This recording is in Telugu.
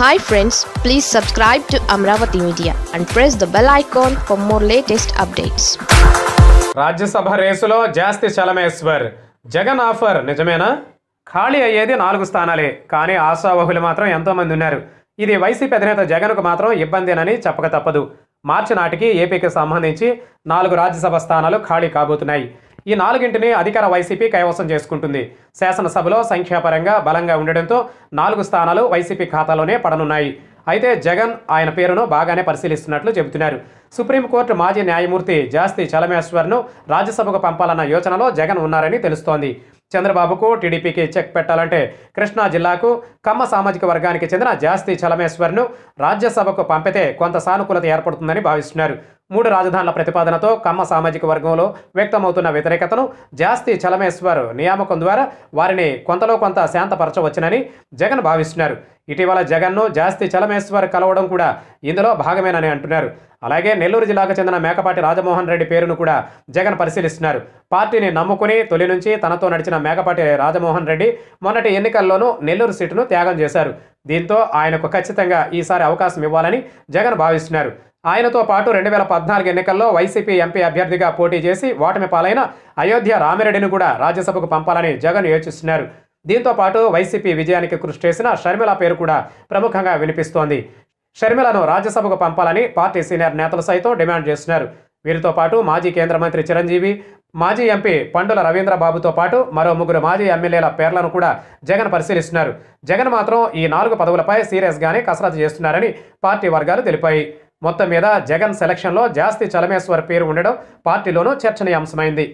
hi friends please subscribe to Amaravati media and press the bell icon for more latest updates Rajya Sabha రేసులో జాస్తి చలమేశ్వర్ జగన్ ఆఫర్ నిజమేనా ఖాళీ అయ్యేది నాలుగు స్థానాలే కానీ ఆశావహులు మాత్రం ఎంతోమంది ఉన్నారు ఇది వైసీపీ అధినేత జగన్కు మాత్రం ఇబ్బందినని చెప్పక తప్పదు మార్చి నాటికి ఏపీకి సంబంధించి నాలుగు రాజ్యసభ స్థానాలు ఖాళీ కాబోతున్నాయి ఈ నాలుగింటిని అధికార వైసీపీ కైవసం చేసుకుంటుంది శాసనసభలో సంఖ్యాపరంగా బలంగా ఉండడంతో నాలుగు స్థానాలు వైసీపీ ఖాతాలోనే పడనున్నాయి అయితే జగన్ ఆయన పేరును బాగానే పరిశీలిస్తున్నట్లు చెబుతున్నారు సుప్రీంకోర్టు మాజీ న్యాయమూర్తి జాస్తి చలమేశ్వర్ను రాజ్యసభకు పంపాలన్న యోచనలో జగన్ ఉన్నారని తెలుస్తోంది చంద్రబాబుకు టీడీపీకి చెక్ పెట్టాలంటే కృష్ణా జిల్లాకు కమ్మ సామాజిక వర్గానికి చెందిన జాస్తి చలమేశ్వర్ను రాజ్యసభకు పంపితే కొంత సానుకూలత ఏర్పడుతుందని భావిస్తున్నారు మూడు రాజధానుల ప్రతిపాదనతో కమ్మ సామాజిక వర్గంలో వ్యక్తమవుతున్న వ్యతిరేకతను జాస్తి చలమేశ్వర్ నియామకం ద్వారా వారిని కొంతలో కొంత శాంతపరచవచ్చునని జగన్ భావిస్తున్నారు ఇటీవల జగన్ను జాస్తి చలమేశ్వర్ కలవడం కూడా ఇందులో భాగమేనని అంటున్నారు అలాగే నెల్లూరు జిల్లాకు చెందిన మేకపాటి రాజమోహన్ రెడ్డి పేరును కూడా జగన్ పరిశీలిస్తున్నారు పార్టీని నమ్ముకుని తొలి నుంచి తనతో నడిచిన మేకపాటి రాజమోహన్ రెడ్డి మొన్నటి ఎన్నికల్లోనూ నెల్లూరు సీటును త్యాగం చేశారు దీంతో ఆయనకు ఖచ్చితంగా ఈసారి అవకాశం ఇవ్వాలని జగన్ భావిస్తున్నారు ఆయనతో పాటు రెండు వేల పద్నాలుగు ఎన్నికల్లో వైసీపీ ఎంపీ అభ్యర్థిగా పోటీ చేసి ఓటమి పాలైన అయోధ్య రామిరెడ్డిని కూడా రాజ్యసభకు పంపాలని జగన్ యోచిస్తున్నారు దీంతో పాటు వైసీపీ విజయానికి కృషి చేసిన షర్మిల పేరు కూడా ప్రముఖంగా వినిపిస్తోంది షర్మిలను రాజ్యసభకు పంపాలని పార్టీ సీనియర్ నేతలు సైతం డిమాండ్ చేస్తున్నారు వీరితో పాటు మాజీ కేంద్ర మంత్రి చిరంజీవి మాజీ ఎంపీ పండుల రవీంద్రబాబుతో పాటు మరో ముగ్గురు మాజీ ఎమ్మెల్యేల పేర్లను కూడా జగన్ పరిశీలిస్తున్నారు జగన్ మాత్రం ఈ నాలుగు పదవులపై సీరియస్గానే కసరత్తు చేస్తున్నారని పార్టీ వర్గాలు తెలిపాయి మొత్తం మీద జగన్ సెలక్షన్లో జాస్తి చలమేశ్వర్ పేరు ఉండడం పార్టీలోనూ చర్చనీయాంశమైంది